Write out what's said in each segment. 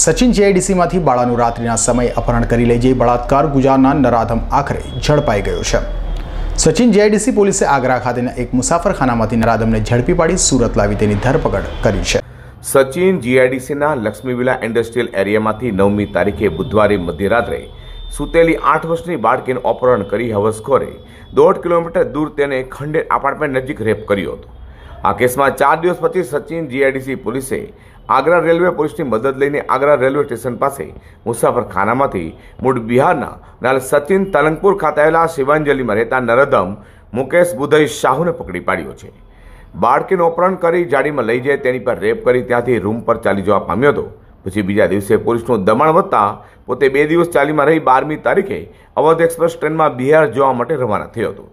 સચિન જેઆઈડીસીમાંથી બાળાનું રાત્રિના સમયે અપહરણ કરી લઈ જઈ બળાત્કાર ગુજારનાર નરાધમ આખરે ઝડપાઈ ગયો છે સચિન જેઆઈડીસી પોલીસે આગ્રા ખાતેના એક મુસાફરખાનામાંથી નરાધમને ઝડપી પાડી સુરત લાવી તેની ધરપકડ કરી છે સચિન જીઆઈડીસીના લક્ષ્મીવિલા ઇન્ડસ્ટ્રીયલ એરિયામાંથી નવમી તારીખે બુધવારે મધ્યરાત્રે સૂતેલી આઠ વર્ષની બાળકીનું અપહરણ કરી હવસખોરે દોઢ કિલોમીટર દૂર તેને ખંડેર એપાર્ટમેન્ટ નજીક રેપ કર્યો હતો આ કેસમાં ચાર દિવસ પછી સચિન જીઆઈડીસી પોલીસે આગ્રા રેલવે પોલીસની મદદ લઈને આગ્રા રેલવે સ્ટેશન પાસે મુસાફરખાનામાંથી મૂળ બિહારના નાલ સચિન તલંગપુર ખાતે આવેલા શિવાંજલિમાં રહેતા નરદમ મુકેશ બુધઈ શાહુને પકડી પાડ્યો છે બાળકીનું અપહરણ કરી જાડીમાં લઈ જાય તેની પર રેપ કરી ત્યાંથી રૂમ પર ચાલી જવા પામ્યો હતો પછી બીજા દિવસે પોલીસનું દમણ વધતા પોતે બે દિવસ ચાલીમાં રહી બારમી તારીખે અવધ એક્સપ્રેસ ટ્રેનમાં બિહાર જવા માટે રવાના થયો હતો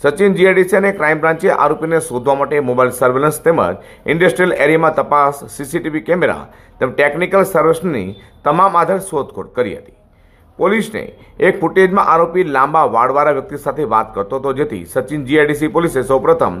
સચિન જીઆઈડીસી અને ક્રાઇમ બ્રાન્ચે આરોપીને શોધવા માટે મોબાઈલ સર્વેલન્સ તેમજ ઇન્ડસ્ટ્રીયલ એરિયામાં તપાસ સીસીટીવી કેમેરા તેમજ ટેકનિકલ સર્વેલન્સની તમામ આધારે શોધખોળ કરી હતી પોલીસને એક ફૂટેજમાં આરોપી લાંબા વાળવાળા વ્યક્તિ સાથે વાત કરતો હતો જેથી સચિન જીઆઈડીસી પોલીસે સૌપ્રથમ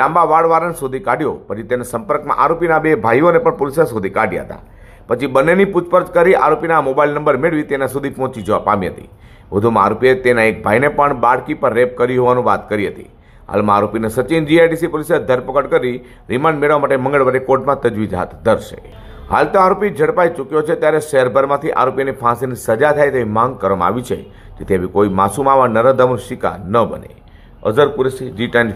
લાંબા વાળવાળાને શોધી કાઢ્યો પછી તેના સંપર્કમાં આરોપીના બે ભાઈઓને પણ પોલીસે શોધી કાઢ્યા હતા પછી બંનેની પૂછપરછ કરી આરોપીના મોબાઈલ નંબર મેળવી તેના સુધી પહોંચી જવા પામી હતી વધુમાં આરોપીએ તેના એક ભાઈને પણ બાળકી પર રેપ કરી હોવાનું વાત કરી હતી હાલમાં આરોપીને સચિન જીઆઈડીસી પોલીસે ધરપકડ કરી રિમાન્ડ મેળવવા માટે મંગળવારે કોર્ટમાં તજવીજ હાથ ધરશે હાલ તો આરોપી ઝડપાઈ ચૂક્યો છે ત્યારે શહેરભરમાંથી આરોપીને ફાંસીની સજા થાય તેવી માંગ કરવામાં આવી છે જેથી કોઈ માસુમાવા આવા નરધમ શિકાર ન બને અઝર કુરેશી જી ટાઈમ